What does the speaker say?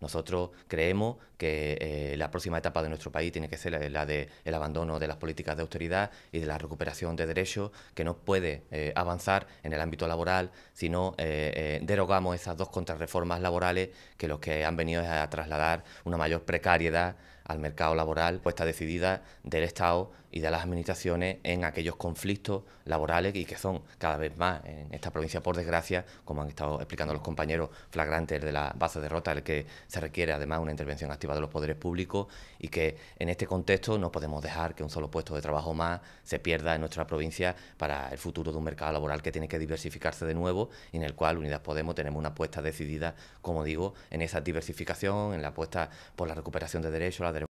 Nosotros creemos que eh, la próxima etapa de nuestro país tiene que ser la, la del abandono de las políticas de austeridad y de la recuperación de derechos, que no puede eh, avanzar en el ámbito laboral si no eh, derogamos esas dos contrarreformas laborales que los que han venido es a trasladar una mayor precariedad al mercado laboral, puesta decidida del Estado y de las administraciones en aquellos conflictos laborales y que son cada vez más en esta provincia, por desgracia, como han estado explicando los compañeros flagrantes de la base de rota, el que se requiere además una intervención activa de los poderes públicos y que en este contexto no podemos dejar que un solo puesto de trabajo más se pierda en nuestra provincia para el futuro de un mercado laboral que tiene que diversificarse de nuevo y en el cual Unidas Podemos tenemos una apuesta decidida, como digo, en esa diversificación, en la apuesta por la recuperación de derechos,